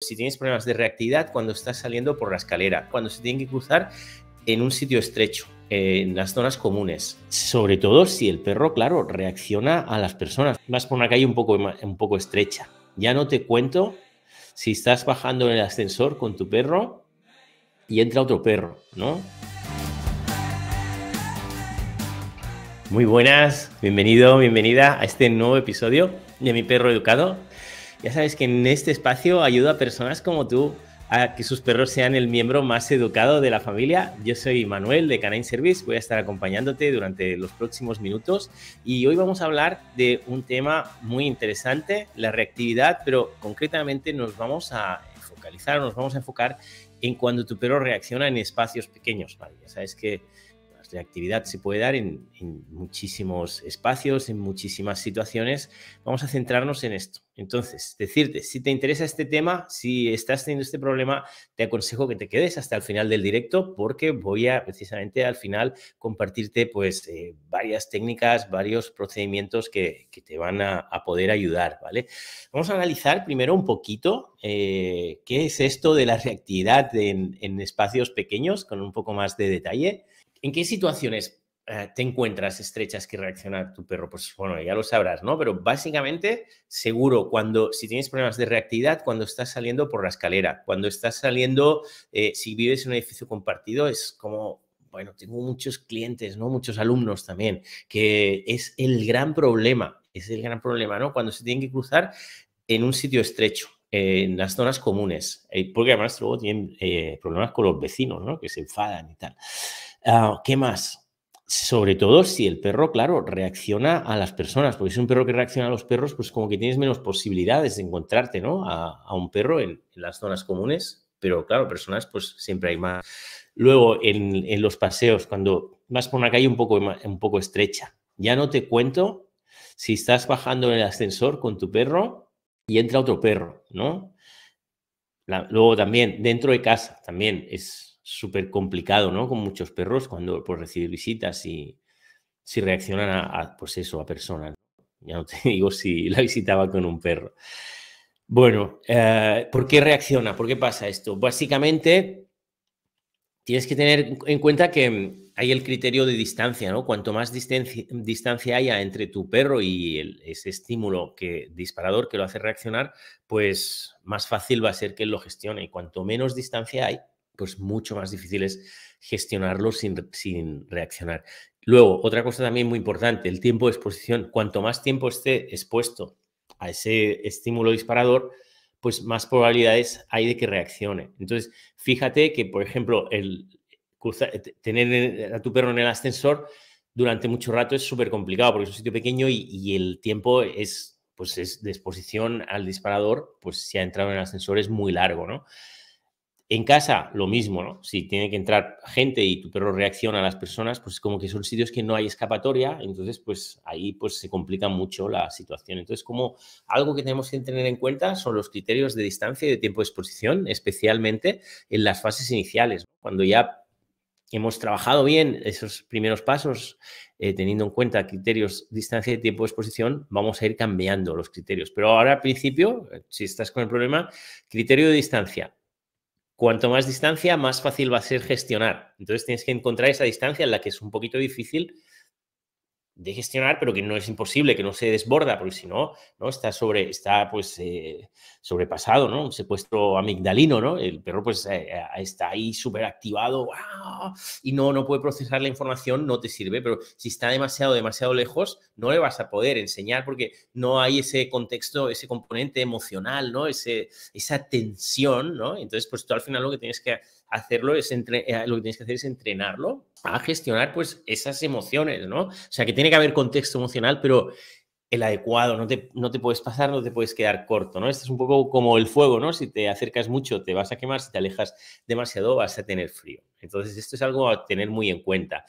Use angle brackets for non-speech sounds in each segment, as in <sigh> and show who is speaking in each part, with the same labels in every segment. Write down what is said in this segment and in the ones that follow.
Speaker 1: si tienes problemas de reactividad cuando estás saliendo por la escalera, cuando se tienen que cruzar en un sitio estrecho, en las zonas comunes. Sobre todo si el perro, claro, reacciona a las personas. Vas por una calle un poco, un poco estrecha. Ya no te cuento si estás bajando en el ascensor con tu perro y entra otro perro, ¿no? Muy buenas, bienvenido, bienvenida a este nuevo episodio de Mi Perro Educado. Ya sabes que en este espacio ayuda a personas como tú a que sus perros sean el miembro más educado de la familia. Yo soy Manuel de Canine Service, voy a estar acompañándote durante los próximos minutos y hoy vamos a hablar de un tema muy interesante, la reactividad, pero concretamente nos vamos a focalizar, nos vamos a enfocar en cuando tu perro reacciona en espacios pequeños, Ya sabes que reactividad se puede dar en, muchísimos espacios, en muchísimas situaciones. Vamos a centrarnos en esto. Entonces, decirte, si te interesa este tema, si estás teniendo este problema, te aconsejo que te quedes hasta el final del directo porque voy a precisamente al final compartirte pues eh, varias técnicas, varios procedimientos que, te van a, poder ayudar, ¿vale? Vamos a analizar primero un poquito eh, qué es esto de la reactividad en espacios pequeños con un poco más de detalle. ¿En qué situaciones eh, te encuentras estrechas que reacciona tu perro? Pues bueno, ya lo sabrás, ¿no? Pero básicamente, seguro, cuando si tienes problemas de reactividad, cuando estás saliendo por la escalera, cuando estás saliendo, eh, si vives en un edificio compartido, es como bueno, tengo muchos clientes, ¿no? Muchos alumnos también, que es el gran problema, es el gran problema, ¿no? Cuando se tienen que cruzar en un sitio estrecho, en las zonas comunes, eh, porque además luego tienen problemas con los vecinos, ¿no? Que se enfadan y tal. Ah, ¿Qué más? Sobre todo si el perro, claro, reacciona a las personas, porque si es un perro que reacciona a los perros, pues como que tienes menos posibilidades de encontrarte, ¿no? A, un perro en, las zonas comunes, pero claro, personas, pues siempre hay más. Luego, en, los paseos, cuando vas por una calle un poco, un poco estrecha, ya no te cuento si estás bajando en el ascensor con tu perro y entra otro perro, ¿no? luego también, dentro de casa, también es súper complicado, ¿no? Con muchos perros cuando pues, visitas y si reaccionan a, pues eso, a personas. Ya no te <laughs> digo si la visitaba con un perro. Bueno, eh, ¿por qué reacciona? ¿Por qué pasa esto? Básicamente, tienes que tener en cuenta que hay el criterio de distancia, ¿no? Cuanto más distancia, haya entre tu perro y ese estímulo que, disparador que lo hace reaccionar, pues más fácil va a ser que él lo gestione. Y cuanto menos distancia hay, pues mucho más difícil es gestionarlo sin, sin reaccionar. Luego, otra cosa también muy importante, el tiempo de exposición. Cuanto más tiempo esté expuesto a ese estímulo disparador, pues más probabilidades hay de que reaccione. Entonces, fíjate que, por ejemplo, el tener a tu perro en el ascensor durante mucho rato es súper complicado porque es un sitio pequeño y, el tiempo es, pues es de exposición al disparador, pues si ha entrado en el ascensor es muy largo, ¿no? En casa, lo mismo, ¿no? Si tiene que entrar gente y tu perro reacciona a las personas, pues como que son sitios que no hay escapatoria, entonces pues ahí pues se complica mucho la situación. Entonces como algo que tenemos que tener en cuenta son los criterios de distancia y de tiempo de exposición, especialmente en las fases iniciales, cuando ya hemos trabajado bien esos primeros pasos, eh, teniendo en cuenta criterios distancia y tiempo de exposición, vamos a ir cambiando los criterios. Pero ahora al principio, eh, si estás con el problema, criterio de distancia, Cuanto más distancia, más fácil va a ser gestionar. Entonces tienes que encontrar esa distancia en la que es un poquito difícil de gestionar, pero que no es imposible, que no se desborda, porque si no, ¿no? Está sobre, está pues eh, sobrepasado, ¿no? Un secuestro amigdalino, ¿no? El perro pues eh, eh, está ahí súper activado, y no, no puede procesar la información, no te sirve, pero si está demasiado, demasiado lejos, no le vas a poder enseñar porque no hay ese contexto, ese componente emocional, ¿no? Ese, esa tensión, ¿no? Entonces, pues tú al final lo que tienes que hacerlo es, entre, lo que tienes que hacer es entrenarlo a gestionar pues esas emociones, ¿no? O sea, que tiene que haber contexto emocional, pero el adecuado, no te, no te puedes pasar, no te puedes quedar corto, ¿no? Esto es un poco como el fuego, ¿no? Si te acercas mucho te vas a quemar, si te alejas demasiado vas a tener frío. Entonces, esto es algo a tener muy en cuenta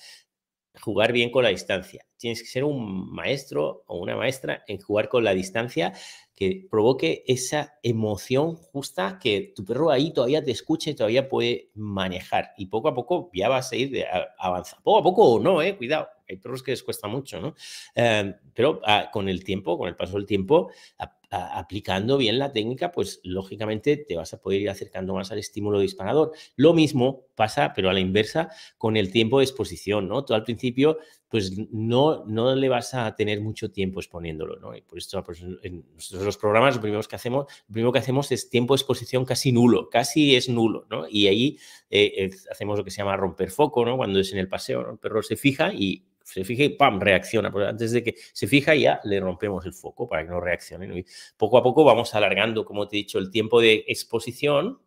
Speaker 1: jugar bien con la distancia. Tienes que ser un maestro o una maestra en jugar con la distancia que provoque esa emoción justa que tu perro ahí todavía te escuche y todavía puede manejar. Y poco a poco ya vas a ir avanzando. Poco a poco o no, eh, cuidado. Hay perros que les cuesta mucho, ¿no? Eh, pero ah, con el tiempo, con el paso del tiempo, ah, aplicando bien la técnica, pues lógicamente te vas a poder ir acercando más al estímulo disparador. Lo mismo pasa, pero a la inversa, con el tiempo de exposición, ¿no? Tú al principio, pues no, no le vas a tener mucho tiempo exponiéndolo, ¿no? Y por esto, pues, en los programas, lo primero, que hacemos, primero que hacemos es tiempo de exposición casi nulo, casi es nulo, Y ahí eh, eh, hacemos lo que se llama romper foco, ¿no? Cuando es en el paseo, pero el perro se fija y se fija y ¡pam! reacciona. antes de que se fija ya le rompemos el foco para que no reaccione. poco a poco vamos alargando, como te he dicho, el tiempo de exposición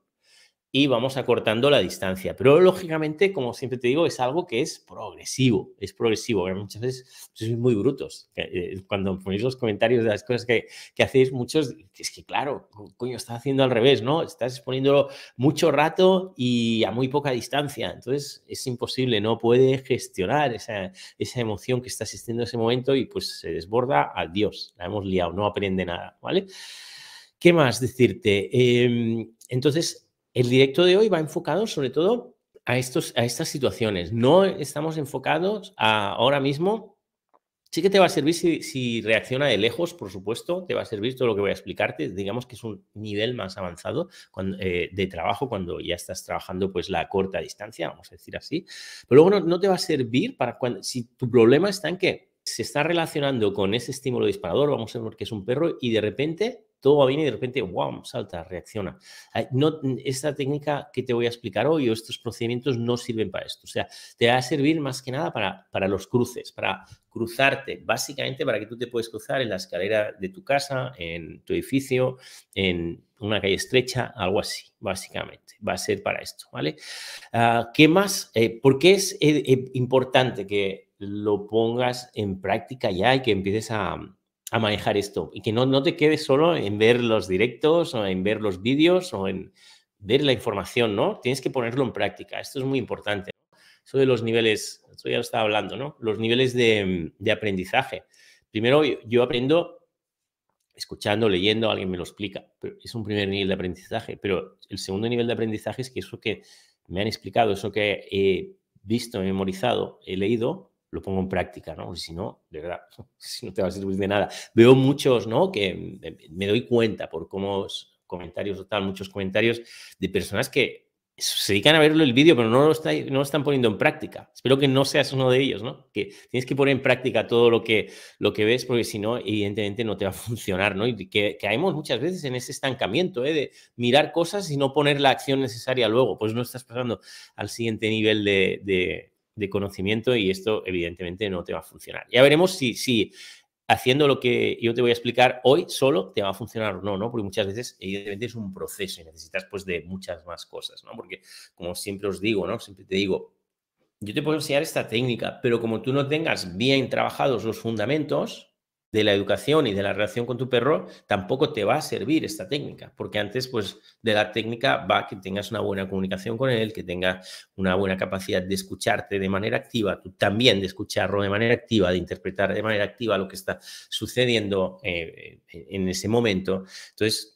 Speaker 1: y vamos acortando la distancia. Pero lógicamente, como siempre te digo, es algo que es progresivo, es progresivo. Muchas veces sois muy brutos. Eh, cuando ponéis los comentarios de las cosas que, hacéis, muchos, es que claro, coño, estás haciendo al revés, ¿no? Estás exponiéndolo mucho rato y a muy poca distancia. Entonces es imposible, no puede gestionar esa, emoción que está asistiendo en ese momento y pues se desborda adiós Dios. La hemos liado, no aprende nada, ¿vale? ¿Qué más decirte? Em, entonces, el directo de hoy va enfocado sobre todo a, estos, a estas situaciones. No estamos enfocados a ahora mismo. Sí que te va a servir si, reacciona de lejos, por supuesto, te va a servir todo lo que voy a explicarte. Digamos que es un nivel más avanzado eh, de trabajo cuando ya estás trabajando pues la corta distancia, vamos a decir así. Pero luego no, te va a servir para cuando, si tu problema está en que se está relacionando con ese estímulo disparador, vamos a ver que es un perro, y de repente todo va bien y de repente, wow, salta, reacciona. No, esta técnica que te voy a explicar hoy o estos procedimientos no sirven para esto. O sea, te va a servir más que nada para, para los cruces, para cruzarte, básicamente para que tú te puedas cruzar en la escalera de tu casa, en tu edificio, en una calle estrecha, algo así, básicamente. Va a ser para esto, ¿vale? Ah, ¿Qué más? Eh, ¿Por qué es eh, eh, importante que lo pongas en práctica ya y que empieces a, mm, manejar esto y que no, te quedes solo en ver los directos o en ver los vídeos o en ver la información, ¿no? Tienes que ponerlo en práctica. Esto es muy importante. Eso de los niveles, esto ya lo estaba hablando, ¿no? Los niveles de, mm, aprendizaje. Primero, yo aprendo escuchando, leyendo, alguien me lo explica. es un primer nivel de aprendizaje. Pero el segundo nivel de aprendizaje es que eso que me han explicado, eso que he visto, he memorizado, he leído, lo pongo en práctica, ¿no? Si no, de verdad, <laughs> si no te va a servir de nada. Veo muchos, ¿no? Que me doy cuenta por cómo comentarios o tal, muchos comentarios de personas que se dedican a verlo el vídeo, pero no lo, no están poniendo en práctica. Espero que no seas uno de ellos, ¿no? Que tienes que poner en práctica todo lo que, lo que ves, porque si no, evidentemente no te va a <laughs> funcionar, ¿no? Y que caemos muchas veces en ese estancamiento, ¿eh? De mirar cosas y no poner la acción necesaria luego. Pues no estás pasando al siguiente nivel de de conocimiento y esto evidentemente no te va a funcionar. Ya veremos si, si haciendo lo que yo te voy a explicar hoy solo te va a funcionar o no, ¿no? Porque muchas veces, evidentemente, es un proceso y necesitas, pues, de muchas más cosas, ¿no? Porque, como siempre os digo, ¿no? Siempre te digo, yo te puedo enseñar esta técnica, pero como tú no tengas bien trabajados los fundamentos, de la educación y de la relación con tu perro, tampoco te va a servir esta técnica, porque antes pues de la técnica va que tengas una buena comunicación con él, que tenga una buena capacidad de escucharte de manera activa, tú también de escucharlo de manera activa, de interpretar de manera activa lo que está sucediendo eh, eh, en ese momento. Entonces,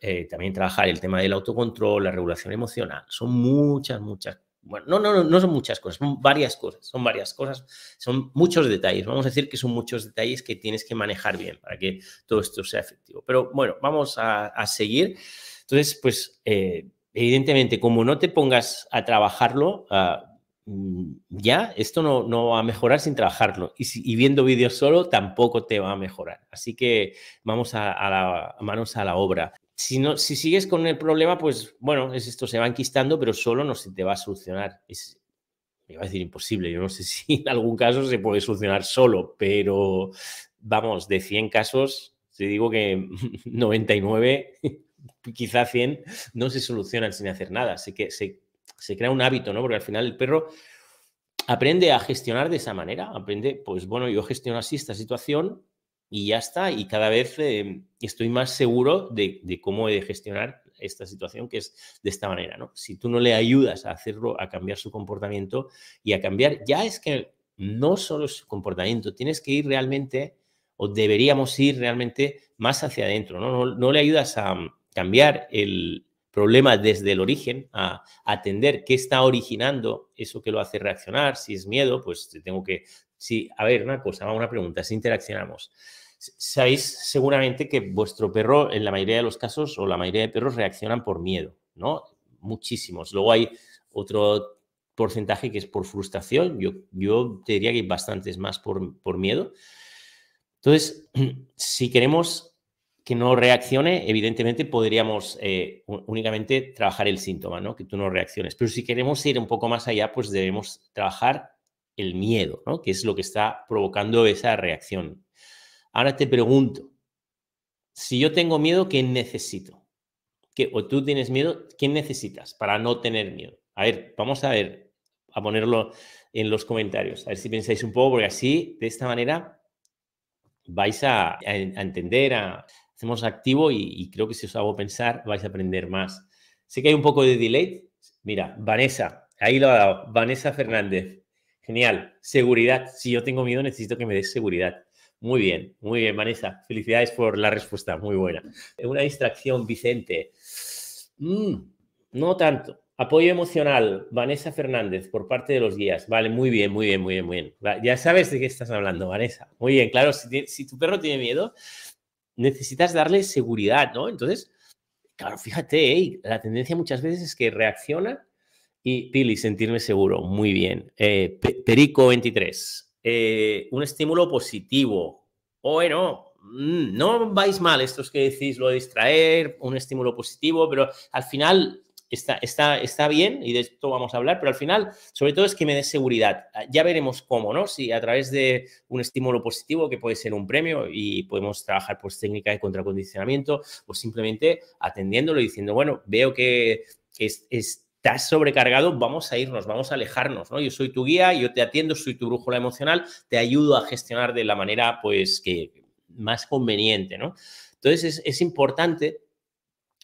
Speaker 1: eh, también trabajar el tema del autocontrol, la regulación emocional, son muchas, muchas bueno, no, no, no son muchas cosas, son varias cosas, son varias cosas, son muchos detalles. Vamos a decir que son muchos detalles que tienes que manejar bien para que todo esto sea efectivo. Pero bueno, vamos a, seguir. Entonces, pues eh, evidentemente, como no te pongas a trabajarlo, ah, mm, ya esto no, va a mejorar sin trabajarlo. Y, viendo vídeos solo tampoco te va a mejorar. Así que vamos a, a manos a la obra si, no, si sigues con el problema, pues bueno, esto se va enquistando, pero solo no se te va a solucionar. Es, me iba a decir imposible, yo no sé <laughs> si en algún caso se puede solucionar solo, pero vamos, de 100 casos, te digo que 99, <laughs> <laughs> quizá 100, no se solucionan sin hacer nada. Así que se, se crea un hábito, ¿no? Porque al final el perro aprende a gestionar de esa manera, aprende, pues bueno, yo gestiono así esta situación, y ya está. Y cada vez eh, estoy más seguro de, cómo he de gestionar esta situación, que es de esta manera, ¿no? Si tú no le ayudas a hacerlo, a cambiar su comportamiento y a cambiar, ya es que no solo su comportamiento, tienes que ir realmente o deberíamos ir realmente más hacia adentro, ¿no? No, no le ayudas a mm, cambiar el problema desde el origen, a atender qué está originando eso que lo hace reaccionar, si es miedo, pues tengo que Sí, a ver, una cosa, una pregunta, si interaccionamos. Sabéis seguramente que vuestro perro, en la mayoría de los casos, o la mayoría de perros reaccionan por miedo, ¿no? Muchísimos. Luego hay otro porcentaje que es por frustración, yo, yo te diría que hay bastantes más por, miedo. Entonces, <clears throat> si queremos que no reaccione, evidentemente podríamos eh, únicamente trabajar el síntoma, ¿no? Que tú no reacciones. Pero si queremos ir un poco más allá, pues debemos trabajar el miedo, que es lo que está provocando esa reacción. Ahora te pregunto, si yo tengo miedo, ¿qué necesito? o tú tienes miedo, ¿qué necesitas para no tener miedo? A ver, vamos a ver, a ponerlo en los comentarios, a ver si pensáis un poco, porque así, de esta manera, vais a, entender, a, hacemos activo y, y creo que si os hago pensar, vais a aprender más. Sé que hay un poco de delay. Mira, Vanessa, ahí lo ha dado, Vanessa Fernández. Genial. Seguridad. Si yo tengo miedo, necesito que me des seguridad. Muy bien, muy bien, Vanessa. Felicidades por la respuesta. Muy buena. Una distracción, Vicente. Mm, no tanto. Apoyo emocional, Vanessa Fernández, por parte de los guías. Vale, muy bien, muy bien, muy bien, muy bien. Ya sabes de qué estás hablando, Vanessa. Muy bien, claro, si, tu perro tiene miedo, necesitas darle seguridad, ¿no? Entonces, claro, fíjate, la tendencia muchas veces es que reacciona y Pili, sentirme seguro, muy bien. Eh, Perico 23, eh, un estímulo positivo. Bueno, mm, no vais mal estos que decís lo de distraer, un estímulo positivo, pero al final está, está, está bien y de esto vamos a hablar, pero al final, sobre todo es que me dé seguridad. Ya veremos cómo, ¿no? Si a través de un estímulo positivo, que puede ser un premio y podemos trabajar por pues, técnica de contracondicionamiento o simplemente atendiéndolo y diciendo, bueno, veo que es estás sobrecargado, vamos a irnos, vamos a alejarnos, ¿no? Yo soy tu guía, yo te atiendo, soy tu brújula emocional, te ayudo a gestionar de la manera, pues, que más conveniente, ¿no? Entonces, es, es importante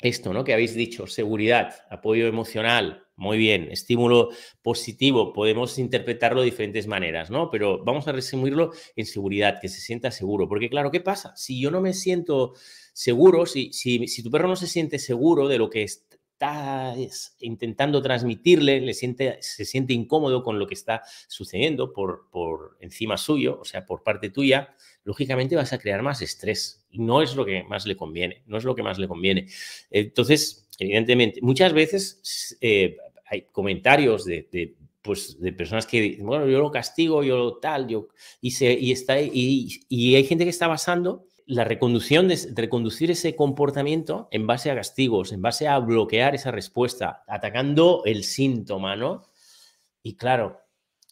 Speaker 1: esto, ¿no? Que habéis dicho, seguridad, apoyo emocional, muy bien, estímulo positivo, podemos interpretarlo de diferentes maneras, ¿no? Pero vamos a resumirlo en seguridad, que se sienta seguro, porque claro, ¿qué pasa? Si yo no me siento seguro, si, si, si tu perro no se siente seguro de lo que es, está intentando transmitirle, le siente, se siente incómodo con lo que está sucediendo por, por encima suyo, o sea, por parte tuya, lógicamente vas a crear más estrés. Y no es lo que más le conviene, no es lo que más le conviene. Entonces, evidentemente, muchas veces eh, hay comentarios de, pues de personas que dicen, bueno, yo lo castigo, yo lo tal, yo y se, y está y, y hay gente que está basando la reconducción de, reconducir ese comportamiento en base a castigos, en base a bloquear esa respuesta, atacando el síntoma, ¿no? Y claro,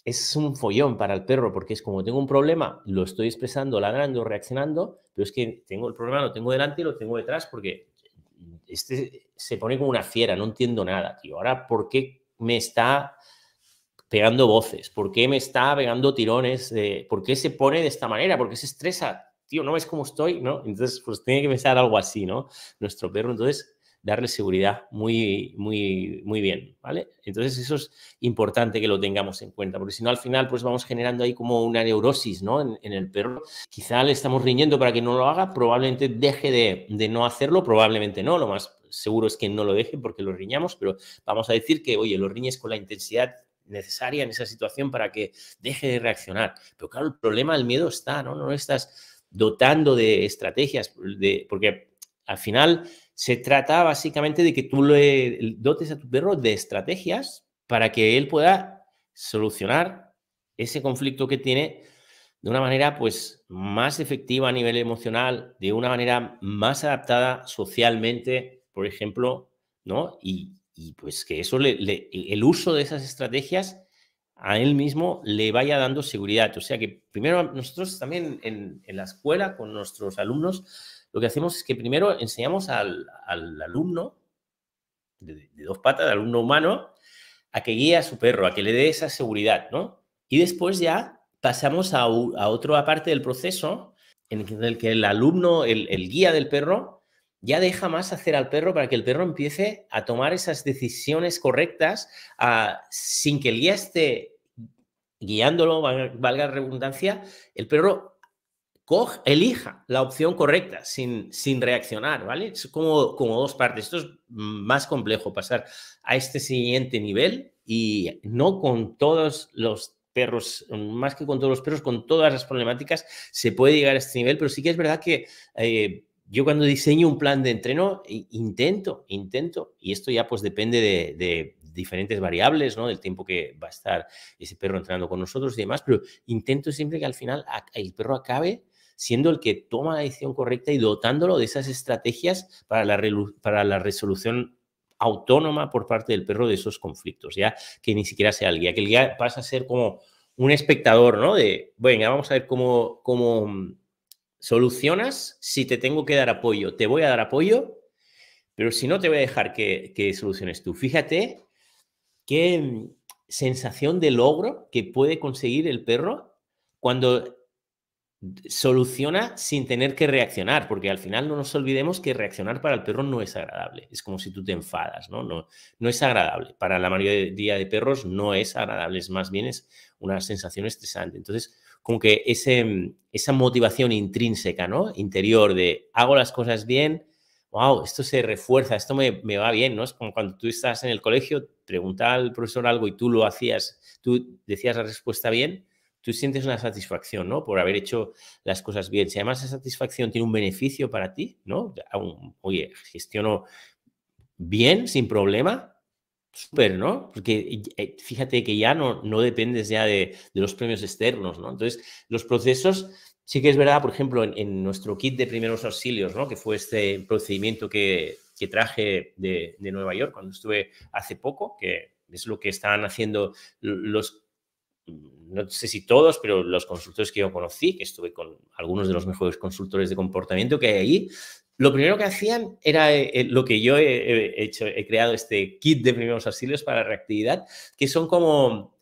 Speaker 1: es un follón para el perro porque es como tengo un problema, lo estoy expresando, ladrando, reaccionando, pero es que tengo el problema, lo tengo delante y lo tengo detrás porque este se pone como una fiera, no entiendo nada, tío. Ahora, ¿por qué me está pegando voces? ¿Por qué me está pegando tirones? ¿Por qué se pone de esta manera? ¿Por qué se estresa? tío, no ves cómo estoy, ¿no? Entonces, pues tiene que empezar algo así, ¿no? Nuestro perro, entonces, darle seguridad muy, muy, muy bien, ¿vale? Entonces, eso es importante que lo tengamos en cuenta, porque si no, al final, pues vamos generando ahí como una neurosis, ¿no? En, el perro, quizá le estamos riñendo para que no lo haga, probablemente deje de, de no hacerlo, probablemente no, lo más seguro es que no lo deje porque lo riñamos, pero vamos a decir que, oye, lo riñes con la intensidad necesaria en esa situación para que deje de reaccionar. Pero claro, el problema, el miedo está, ¿no? No estás dotando de estrategias, de, porque al final se trata básicamente de que tú le dotes a tu perro de estrategias para que él pueda solucionar ese conflicto que tiene de una manera pues más efectiva a nivel emocional, de una manera más adaptada socialmente, por ejemplo, ¿no? Y, pues que eso, el uso de esas estrategias a él mismo le vaya dando seguridad. O sea que primero nosotros también en, la escuela con nuestros alumnos, lo que hacemos es que primero enseñamos al, alumno de, dos patas, al alumno humano, a que guíe a su perro, a que le dé esa seguridad, ¿no? Y después ya pasamos a, otra parte del proceso en el que el alumno, el guía del perro, ya deja más hacer al perro para que el perro empiece a tomar esas decisiones correctas sin que el guía esté guiándolo, valga la redundancia, el perro elija la opción correcta sin, sin reaccionar, ¿vale? Es como, como dos partes. Esto es más complejo, pasar a este siguiente nivel y no con todos los perros, más que con todos los perros, con todas las problemáticas se puede llegar a este nivel, pero sí que es verdad que... Eh, yo cuando diseño un plan de entreno, intento, intento, y esto ya pues depende de, diferentes variables, ¿no? Del tiempo que va a estar ese perro entrenando con nosotros y demás, pero intento siempre que al final el perro acabe siendo el que toma la decisión correcta y dotándolo de esas estrategias para la, para la resolución autónoma por parte del perro de esos conflictos, ya que ni siquiera sea el guía, que el guía pasa a ser como un espectador, ¿no? De, venga, vamos a ver cómo, cómo solucionas si te tengo que dar apoyo. Te voy a dar apoyo, pero si no, te voy a dejar que, que soluciones tú. Fíjate qué mm, sensación de logro que puede conseguir el perro cuando soluciona sin tener que reaccionar, porque al final no nos olvidemos que reaccionar para el perro no es agradable. Es como si tú te enfadas, ¿no? No, no es agradable. Para la mayoría de perros no es agradable, es más bien es una sensación estresante. Entonces, como que ese, esa motivación intrínseca, ¿no? Interior de hago las cosas bien, wow, esto se refuerza, esto me, va bien, ¿no? Es como cuando tú estás en el colegio, pregunta al profesor algo y tú lo hacías, tú decías la respuesta bien, tú sientes una satisfacción, ¿no? Por haber hecho las cosas bien. Si además esa satisfacción tiene un beneficio para ti, ¿no? oye, gestiono bien, sin problema, Súper, ¿no? Porque eh, fíjate que ya no, no dependes ya de, los premios externos, ¿no? Entonces, los procesos, sí que es verdad, por ejemplo, en, nuestro kit de primeros auxilios, ¿no? Que fue este procedimiento que, traje de, Nueva York cuando estuve hace poco, que es lo que estaban haciendo los Mm, no sé si todos, pero los consultores que yo conocí, que estuve con algunos de los mejores consultores de comportamiento que hay ahí, lo primero que hacían era eh, eh, lo que yo he, hecho, he creado este kit de primeros auxilios para reactividad, que son como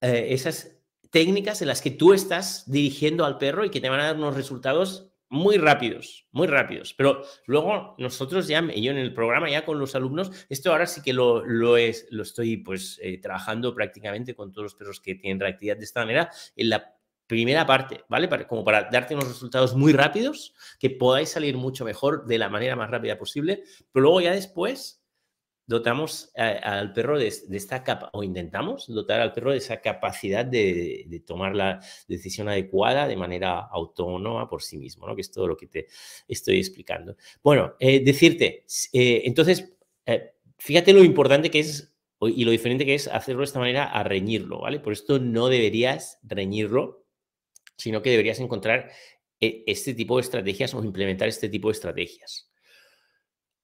Speaker 1: eh, esas técnicas en las que tú estás dirigiendo al perro y que te van a dar unos resultados muy rápidos, muy rápidos. Pero luego nosotros ya, yo en el programa ya con los alumnos, esto ahora sí que lo, lo, es, lo estoy pues eh, trabajando prácticamente con todos los perros que tienen reactividad de esta manera en la primera parte, ¿vale? como para darte unos resultados muy rápidos, que podáis salir mucho mejor de la manera más rápida posible, pero luego ya después dotamos al perro de, esta capa, o intentamos dotar al perro de esa capacidad de, tomar la decisión adecuada de manera autónoma por sí mismo, ¿no? que es todo lo que te estoy explicando. Bueno, eh, decirte, eh, entonces, eh, fíjate lo importante que es y lo diferente que es hacerlo de esta manera a reñirlo, ¿vale? Por esto no deberías reñirlo, sino que deberías encontrar este tipo de estrategias o implementar este tipo de estrategias.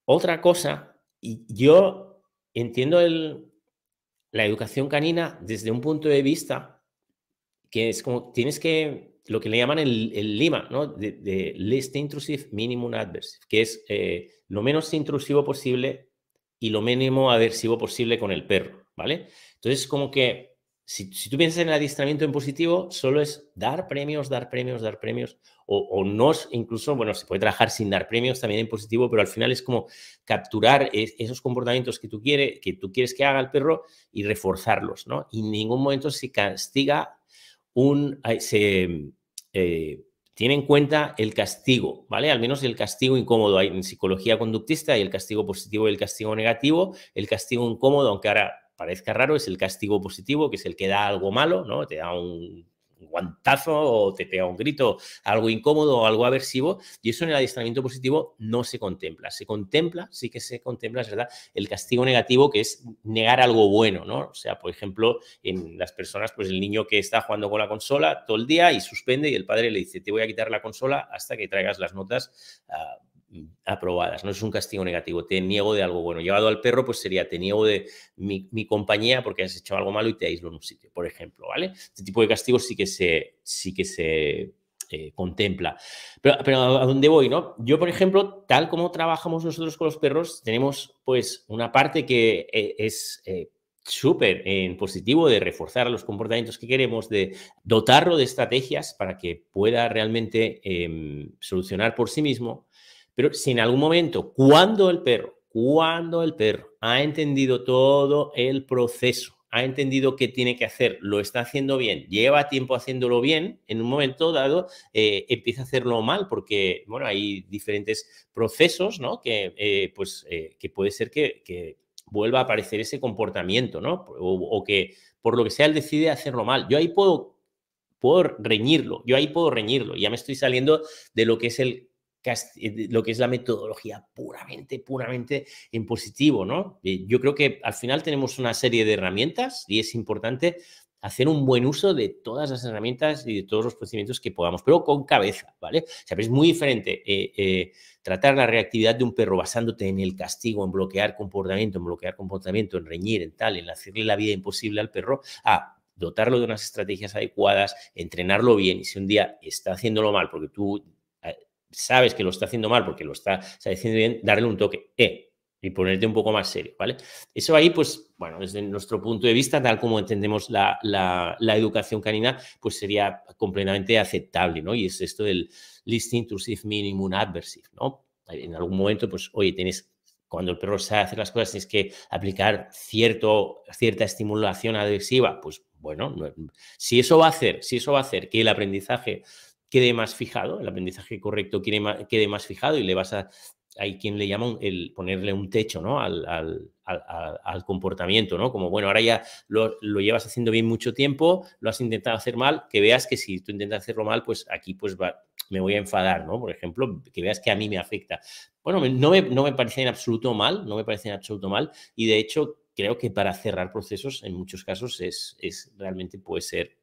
Speaker 1: Otra cosa y yo entiendo la educación canina desde un punto de vista que es como tienes que, lo que le llaman el, Lima, ¿no? De, least intrusive, minimum adversive, que es eh, lo menos intrusivo posible y lo mínimo adversivo posible con el perro, ¿vale? Entonces, como que si, tú piensas en el adiestramiento en positivo, solo es dar premios, dar premios, dar premios, o, no, incluso, bueno, se puede trabajar sin dar premios también en positivo, pero al final es como capturar esos comportamientos que tú, quieres, que tú quieres que haga el perro y reforzarlos, ¿no? Y en ningún momento se castiga un... Se, eh, tiene en cuenta el castigo, ¿vale? Al menos el castigo incómodo. Hay en psicología conductista y el castigo positivo y el castigo negativo. El castigo incómodo, aunque ahora parezca raro, es el castigo positivo, que es el que da algo malo, ¿no? Te da un guantazo o te pega un grito, algo incómodo o algo aversivo, y eso en el adiestramiento positivo no se contempla. Se contempla, sí que se contempla, es verdad, el castigo negativo, que es negar algo bueno, ¿no? O sea, por ejemplo, en las personas, pues el niño que está jugando con la consola todo el día y suspende y el padre le dice, te voy a quitar la consola hasta que traigas las notas aprobadas. No es un castigo negativo, te niego de algo bueno. Llevado al perro, pues sería te niego de mi, compañía porque has hecho algo malo y te aíslo en un sitio, por ejemplo, ¿vale? Este tipo de castigo sí que se, sí que se eh, contempla. Pero, a dónde voy, ¿no? Yo, por ejemplo, tal como trabajamos nosotros con los perros, tenemos pues una parte que eh, es... Eh, súper en positivo de reforzar los comportamientos que queremos, de dotarlo de estrategias para que pueda realmente em, solucionar por sí mismo pero si en algún momento, cuando el perro, cuando el perro ha entendido todo el proceso, ha entendido qué tiene que hacer, lo está haciendo bien, lleva tiempo haciéndolo bien, en un momento dado eh, empieza a hacerlo mal, porque bueno, hay diferentes procesos, ¿no? Que eh, pues eh, que puede ser que, vuelva a aparecer ese comportamiento, ¿no? O, que por lo que sea él decide hacerlo mal. Yo ahí puedo, puedo reñirlo, yo ahí puedo reñirlo, ya me estoy saliendo de lo que es el eh, lo que es la metodología puramente, puramente en positivo, ¿no? Eh, yo creo que al final tenemos una serie de herramientas y es importante hacer un buen uso de todas las herramientas y de todos los procedimientos que podamos, pero con cabeza, ¿vale? O es muy diferente eh, tratar la reactividad de un perro basándote en el castigo, en bloquear comportamiento, en bloquear comportamiento, en reñir, en tal, en hacerle la vida imposible al perro, a dotarlo de unas estrategias adecuadas, entrenarlo bien y si un día está haciéndolo mal porque tú sabes que lo está haciendo mal porque lo está, está haciendo bien, darle un toque. Eh, y ponerte un poco más serio, ¿vale? Eso ahí, pues, bueno, desde nuestro punto de vista, tal como entendemos la, educación canina, pues sería completamente aceptable, ¿no? Y es esto del least intrusive minimum adversive, ¿no? En algún momento, pues, oye, tienes, cuando el perro sabe hacer las cosas, tienes que aplicar cierto, cierta estimulación adhesiva, pues, bueno, si eso va a hacer, si eso va a hacer que el aprendizaje quede más fijado, el aprendizaje correcto quede más fijado y le vas a hay quien le llama el ponerle un techo ¿no? al, comportamiento, ¿no? Como, bueno, ahora ya lo, llevas haciendo bien mucho tiempo, lo has intentado hacer mal, que veas que si tú intentas hacerlo mal, pues aquí pues me voy a enfadar, ¿no? Por ejemplo, que veas que a mí me afecta. Bueno, no me, no me parece en absoluto mal, no me parece en absoluto mal, y de hecho creo que para cerrar procesos en muchos casos es, es realmente puede ser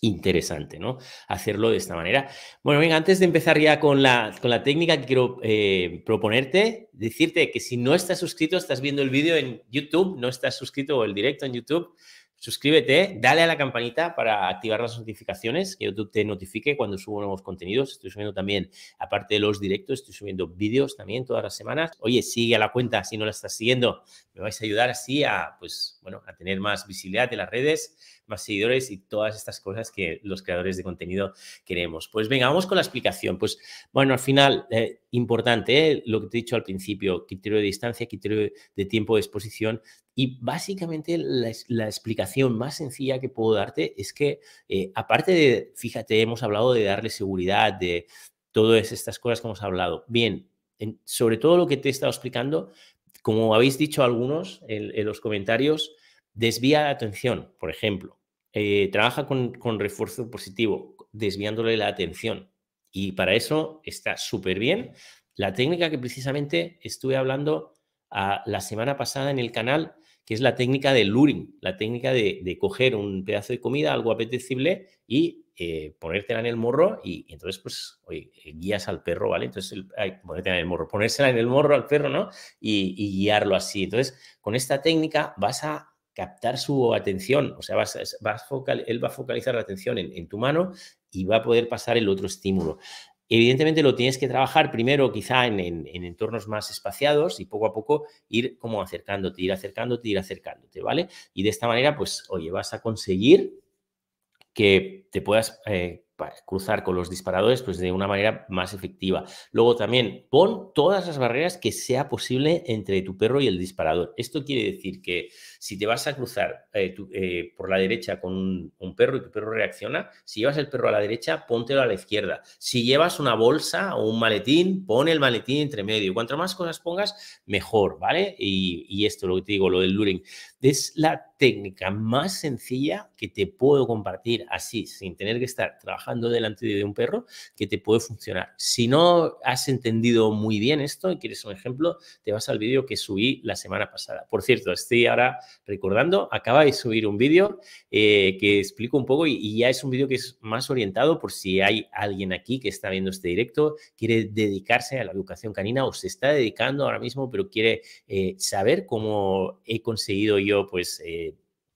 Speaker 1: interesante, ¿no? Hacerlo de esta manera. Bueno, venga, antes de empezar ya con la, técnica que quiero eh, proponerte, decirte que si no estás suscrito, estás viendo el vídeo en YouTube, no estás suscrito o el directo en YouTube, Suscríbete, dale a la campanita para activar las notificaciones, que YouTube te notifique cuando subo nuevos contenidos. Estoy subiendo también, aparte de los directos, estoy subiendo vídeos también todas las semanas. Oye, sigue a la cuenta si no la estás siguiendo. Me vais a ayudar así a, pues, bueno, a tener más visibilidad de las redes, más seguidores y todas estas cosas que los creadores de contenido queremos. Pues venga, vamos con la explicación. Pues, bueno, al final, eh, importante, eh, lo que te he dicho al principio, criterio de distancia, criterio de tiempo de exposición, y básicamente la, explicación más sencilla que puedo darte es que, eh, aparte de, fíjate, hemos hablado de darle seguridad, de todas estas cosas que hemos hablado. Bien, sobre todo lo que te he estado explicando, como habéis dicho algunos en, los comentarios, desvía la atención, por ejemplo. Eh, trabaja con, refuerzo positivo, desviándole la atención. Y para eso está súper bien la técnica que precisamente estuve hablando ah, la semana pasada en el canal que es la técnica de luring, la técnica de, coger un pedazo de comida, algo apetecible, y eh, ponértela en el morro, y, entonces, pues, oye, eh, guías al perro, ¿vale? Entonces, el, ponértela en el morro, ponérsela en el morro al perro, ¿no? Y, guiarlo así. Entonces, con esta técnica vas a captar su atención, o sea, vas, él va a focalizar la atención en, tu mano y va a poder pasar el otro estímulo. Evidentemente lo tienes que trabajar primero quizá en, en, entornos más espaciados y poco a poco ir como acercándote, ir acercándote, ir acercándote, ¿vale? Y de esta manera, pues, oye, vas a conseguir que te puedas eh, cruzar con los disparadores pues de una manera más efectiva. Luego también pon todas las barreras que sea posible entre tu perro y el disparador. Esto quiere decir que si te vas a cruzar eh, eh, por la derecha con un, perro y tu perro reacciona, si llevas el perro a la derecha, póntelo a la izquierda. Si llevas una bolsa o un maletín, pon el maletín entre medio. Cuanto más cosas pongas, mejor, ¿vale? Y, y esto lo que te digo, lo del luring, es la técnica más sencilla que te puedo compartir así, sin tener que estar trabajando delante de un perro, que te puede funcionar. Si no has entendido muy bien esto y quieres un ejemplo, te vas al vídeo que subí la semana pasada. Por cierto, estoy ahora recordando, acaba de subir un vídeo eh, que explico un poco y, ya es un vídeo que es más orientado por si hay alguien aquí que está viendo este directo, quiere dedicarse a la educación canina o se está dedicando ahora mismo, pero quiere eh, saber cómo he conseguido yo, pues... Eh,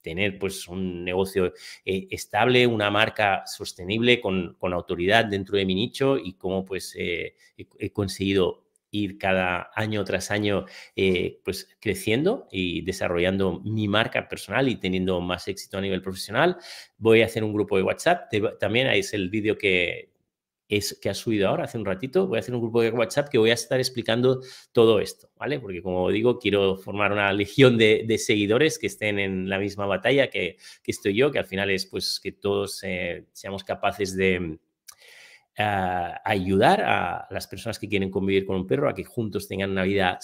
Speaker 1: tener pues un negocio eh, estable, una marca sostenible con, con, autoridad dentro de mi nicho y cómo pues eh, he, conseguido ir cada año tras año eh, pues creciendo y desarrollando mi marca personal y teniendo más éxito a nivel profesional. Voy a hacer un grupo de WhatsApp, también ahí es el vídeo que, que ha subido ahora hace un ratito. Voy a hacer un grupo de WhatsApp que voy a estar explicando todo esto, ¿vale? Porque como digo, quiero formar una legión de, seguidores que estén en la misma batalla que, estoy yo, que al final es pues que todos eh, seamos capaces de... Eh, ayudar a las personas que quieren convivir con un perro a que juntos tengan una vida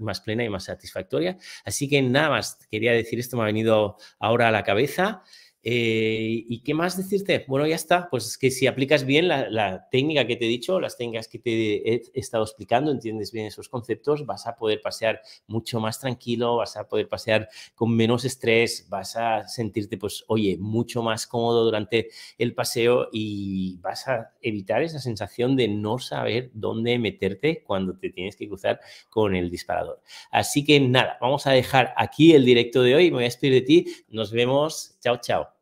Speaker 1: más plena y más satisfactoria. Así que nada más, quería decir esto, me ha venido ahora a la cabeza. Eh, ¿Y qué más decirte? Bueno, ya está. Pues es que si aplicas bien la, la, técnica que te he dicho, las técnicas que te he estado explicando, entiendes bien esos conceptos, vas a poder pasear mucho más tranquilo, vas a poder pasear con menos estrés, vas a sentirte, pues, oye, mucho más cómodo durante el paseo y vas a evitar esa sensación de no saber dónde meterte cuando te tienes que cruzar con el disparador. Así que nada, vamos a dejar aquí el directo de hoy. Me voy a despedir de ti. Nos vemos. Chao, chao.